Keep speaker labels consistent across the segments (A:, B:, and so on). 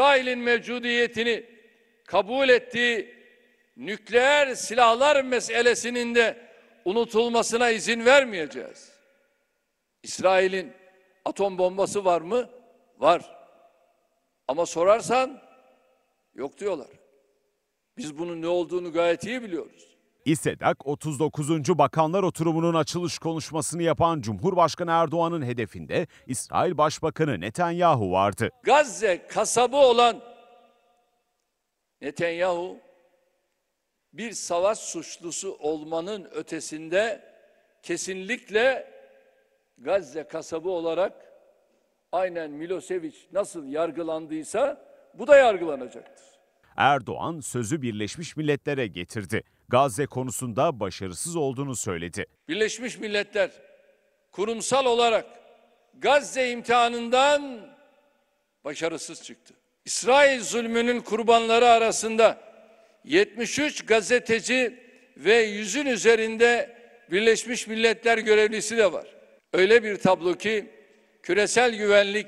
A: İsrail'in mevcudiyetini kabul ettiği nükleer silahlar meselesinin de unutulmasına izin vermeyeceğiz. İsrail'in atom bombası var mı? Var. Ama sorarsan yok diyorlar. Biz bunun ne olduğunu gayet iyi biliyoruz.
B: İSEDAK 39. Bakanlar Oturumu'nun açılış konuşmasını yapan Cumhurbaşkanı Erdoğan'ın hedefinde İsrail Başbakanı Netanyahu vardı.
A: Gazze kasabı olan Netanyahu bir savaş suçlusu olmanın ötesinde kesinlikle Gazze kasabı olarak aynen Milosevic nasıl yargılandıysa bu da yargılanacaktır.
B: Erdoğan sözü Birleşmiş Milletler'e getirdi. Gazze konusunda başarısız olduğunu söyledi.
A: Birleşmiş Milletler kurumsal olarak Gazze imtihanından başarısız çıktı. İsrail zulmünün kurbanları arasında 73 gazeteci ve yüzün üzerinde Birleşmiş Milletler görevlisi de var. Öyle bir tablo ki küresel güvenlik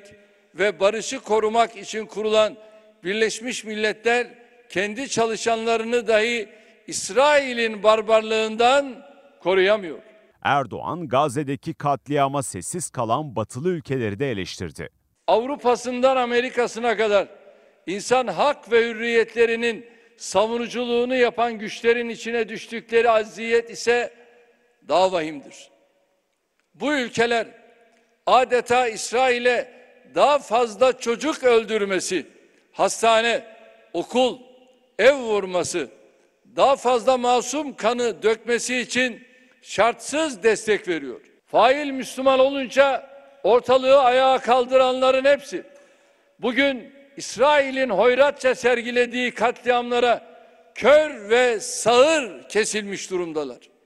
A: ve barışı korumak için kurulan Birleşmiş Milletler kendi çalışanlarını dahi İsrail'in barbarlığından koruyamıyor.
B: Erdoğan Gazze'deki katliama sessiz kalan batılı ülkeleri de eleştirdi.
A: Avrupa'sından Amerika'sına kadar insan hak ve hürriyetlerinin savunuculuğunu yapan güçlerin içine düştükleri aziyet ise daha vahimdir. Bu ülkeler adeta İsrail'e daha fazla çocuk öldürmesi hastane, okul, ev vurması, daha fazla masum kanı dökmesi için şartsız destek veriyor. Fail Müslüman olunca ortalığı ayağa kaldıranların hepsi. Bugün İsrail'in hoyratça sergilediği katliamlara kör ve sağır kesilmiş durumdalar.